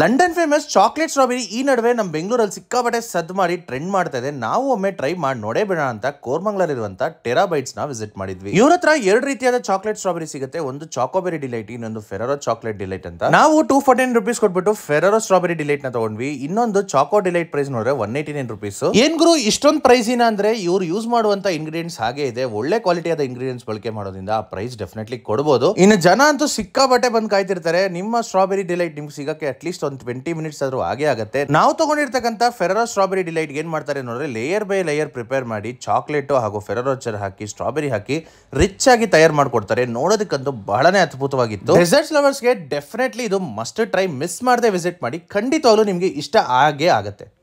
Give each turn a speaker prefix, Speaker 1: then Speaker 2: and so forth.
Speaker 1: London famous chocolate strawberry ಈ ನಡುವೆ ನಮ್ಮ ಬೆಂಗಳೂರಲ್ಲಿ ಸಿಕ್ಕಾಪಟ್ಟೆ ಸದ್ದು ಮಾಡಿ ಟ್ರೆಂಡ್ ಮಾಡ್ತಾ ಇದೆ ನಾವು ಒಮ್ಮೆ ಟ್ರೈ ಮಾಡಿ ನೋಡೇ ಬಿಡೋಣ ಅಂತ ಟೆರಾಬೈಟ್ಸ್ ನ ವಿಸಿಟ್ ಮಾಡಿದ್ವಿ ಇವ್ರ ಹತ್ರ ಎರಡು ರೀತಿಯಾದ ಚಾಕ್ಲೇಟ್ ಸ್ಟ್ರಾಬೆರಿ ಸಿಗುತ್ತೆ ಒಂದು ಚಾಕೋಬೆರಿ ಡಿಲೈಟ್ ಇನ್ನೊಂದು ಫೆರರೋ ಚಾಕ್ಲೇಟ್ ಡಿಲೈಟ್ ಅಂತ ನಾವು ಟೂ ಫೋರ್ಟೀನ್ ರುಪೀಸ್ ಕೊಟ್ಬಿಟ್ಟು ಫೆರರೋ ಸ್ಟ್ರಾಬೆರಿ ನ ತಗೊಂಡ್ವಿ ಇನ್ನೊಂದು ಚಾಕೋ ಡಿಲೈಟ್ ಪ್ರೈಸ್ ನೋಡ್ರೆ ಒನ್ ಏಟಿ ನೈನ್ ರುಪೀಸ್ ಏನ್ ಗುರು ಇಷ್ಟೊಂದು ಪ್ರೈಸ್ ಇನ್ನ ಅಂದ್ರೆ ಇವ್ರು ಯೂಸ್ ಮಾಡುವಂತ ಇಂಗ್ರೀಡಿಯೆಂಟ್ಸ್ ಹಾಗೆ ಇದೆ ಒಳ್ಳೆ ಕ್ವಾಲಿಟಿ ಆದ ಇಂಗ್ರೀಡಿಯಂಟ್ಸ್ ಬಳಕೆ ಮಾಡೋದ್ರಿಂದ ಆ ಪ್ರೈಸ್ ಡೆಫಿನೆಟ್ಲಿ ಕೊಡಬಹುದು ಇನ್ನು ಜನ ಅಂತೂ ಸಿಕ್ಕಾಪಟ್ಟೆ ಬಂದು ಕಾಯ್ತಿರ್ತಾರೆ ನಿಮ್ಮ ಸ್ಟ್ರಾಬೆರಿ ಡಿಲೈಟ್ ನಿಮ್ಗೆ ಸಿಗಕ್ಕೆ ಅಟ್ಲೀಸ್ಟ್ ಲೀಸ್ಟ್ ಒಂದು ಟ್ವೆಂಟಿ ಮಿನಿಟ್ಸ್ ಆದರೂ ಆಗೇ ಆಗುತ್ತೆ ನಾವು ತಗೊಂಡಿರ್ತಕ್ಕಂಥ ಫೆರರೋ ಸ್ಟ್ರಾಬೆರಿ ಡಿಲೈಟ್ ಏನ್ ಮಾಡ್ತಾರೆ ನೋಡಿದ್ರೆ ಲೇಯರ್ ಬೈ ಲೇಯರ್ ಪ್ರಿಪೇರ್ ಮಾಡಿ ಚಾಕ್ಲೇಟು ಹಾಗೂ ಫೆರರೋ ಹಾಕಿ ಸ್ಟ್ರಾಬೆರಿ ಹಾಕಿ ರಿಚ್ ಆಗಿ ತಯಾರು ಮಾಡಿಕೊಡ್ತಾರೆ ನೋಡೋದಕ್ಕಂತೂ ಬಹಳನೇ ಅದ್ಭುತವಾಗಿತ್ತು ಡೆಸರ್ಟ್ ಲವರ್ಸ್ಗೆ ಡೆಫಿನೆಟ್ಲಿ ಇದು ಮಸ್ಟ್ ಟ್ರೈ ಮಿಸ್ ಮಾಡದೆ ವಿಸಿಟ್ ಮಾಡಿ ಖಂಡಿತವಾಗ್ಲೂ ನಿಮಗೆ ಇಷ್ಟ ಆಗೇ ಆಗುತ್ತೆ